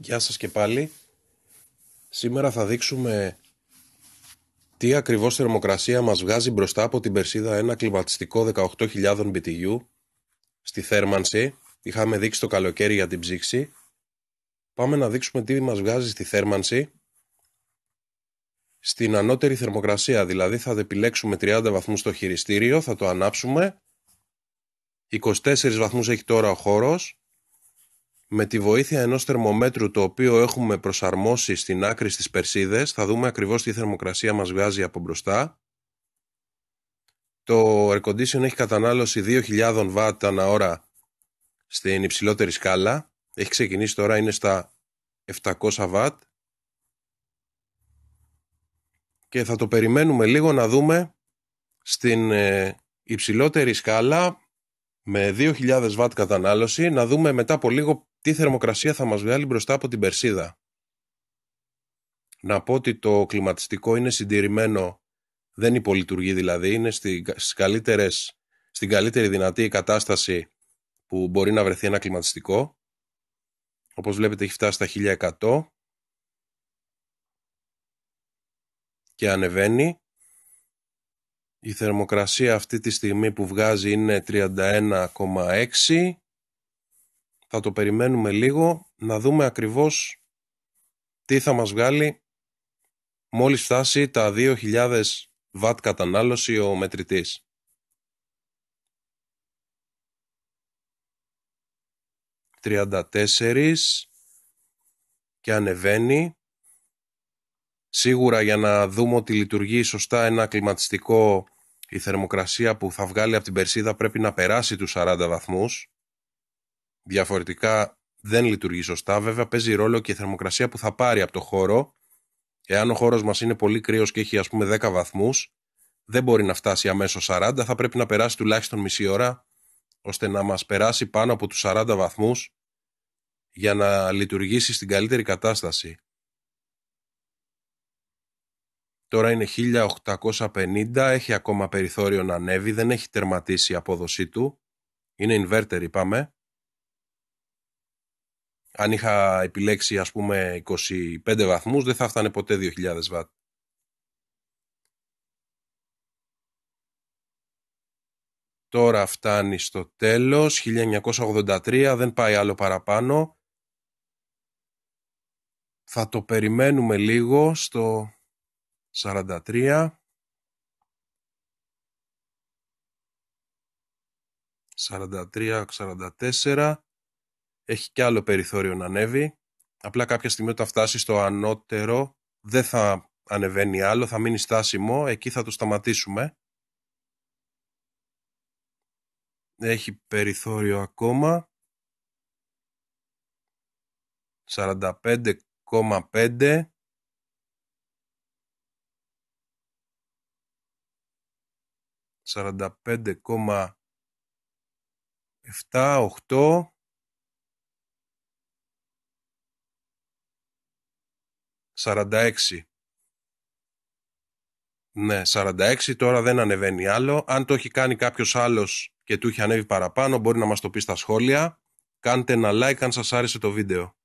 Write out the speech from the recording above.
Γεια σας και πάλι. Σήμερα θα δείξουμε τι ακριβώς θερμοκρασία μας βγάζει μπροστά από την Περσίδα ένα κλιματιστικό 18.000 BTU στη θέρμανση. Είχαμε δείξει το καλοκαίρι για την ψήξη. Πάμε να δείξουμε τι μας βγάζει στη θέρμανση στην ανώτερη θερμοκρασία. Δηλαδή θα επιλέξουμε 30 βαθμούς στο χειριστήριο, θα το ανάψουμε. 24 βαθμούς έχει τώρα ο χώρος με τη βοήθεια ενός θερμομέτρου το οποίο έχουμε προσαρμόσει στην άκρη στις περσίδες θα δούμε ακριβώς τι θερμοκρασία μας βγάζει από μπροστά. Το air condition έχει κατανάλωση 2.000 W ανά ώρα στην υψηλότερη σκάλα. Έχει ξεκινήσει τώρα, είναι στα 700 W. Και θα το περιμένουμε λίγο να δούμε στην ε, υψηλότερη σκάλα με 2.000 W κατανάλωση να δούμε μετά από λίγο τι θερμοκρασία θα μας βγάλει μπροστά από την Περσίδα. Να πω ότι το κλιματιστικό είναι συντηρημένο, δεν υπολειτουργεί δηλαδή, είναι στις καλύτερες, στην καλύτερη δυνατή κατάσταση που μπορεί να βρεθεί ένα κλιματιστικό. Όπως βλέπετε έχει φτάσει στα 1100 και ανεβαίνει. Η θερμοκρασία αυτή τη στιγμή που βγάζει είναι 31,6 θα το περιμένουμε λίγο να δούμε ακριβώς τι θα μας βγάλει μόλις φτάσει τα 2.000 W κατανάλωση ο μετρητής. ...34 και ανεβαίνει. Σίγουρα για να δούμε ότι λειτουργεί σωστά ένα κλιματιστικό... ...η θερμοκρασία που θα βγάλει από την Περσίδα πρέπει να περάσει τους 40 βαθμούς διαφορετικά δεν λειτουργεί σωστά. Βέβαια παίζει ρόλο και η θερμοκρασία που θα πάρει από το χώρο. Εάν ο χώρος μας είναι πολύ κρύος και έχει ας πούμε 10 βαθμούς, δεν μπορεί να φτάσει αμέσως 40, θα πρέπει να περάσει τουλάχιστον μισή ώρα ώστε να μας περάσει πάνω από τους 40 βαθμούς για να λειτουργήσει στην καλύτερη κατάσταση. Τώρα είναι 1850, έχει ακόμα περιθώριο να ανέβει, δεν έχει τερματίσει η απόδοσή του. Είναι inverter είπαμε αν είχα επιλέξει ας πούμε 25 βαθμούς δεν θα φτάνε ποτέ 2000 βατ. Τώρα φτάνει στο τέλος, 1983, δεν πάει άλλο παραπάνω. Θα το περιμένουμε λίγο στο 43. 43-44 έχει και άλλο περιθώριο να ανέβει. Απλά κάποια στιγμή όταν φτάσει στο ανώτερο δεν θα ανεβαίνει άλλο, θα μείνει στάσιμο, εκεί θα το σταματήσουμε. Έχει περιθώριο ακόμα. 45,5 45,7-8 46. Ναι, 46 τώρα δεν ανεβαίνει άλλο. Αν το έχει κάνει κάποιος άλλος και του έχει ανέβει παραπάνω, μπορεί να μας το πει στα σχόλια. Κάντε ένα like αν σας άρεσε το βίντεο.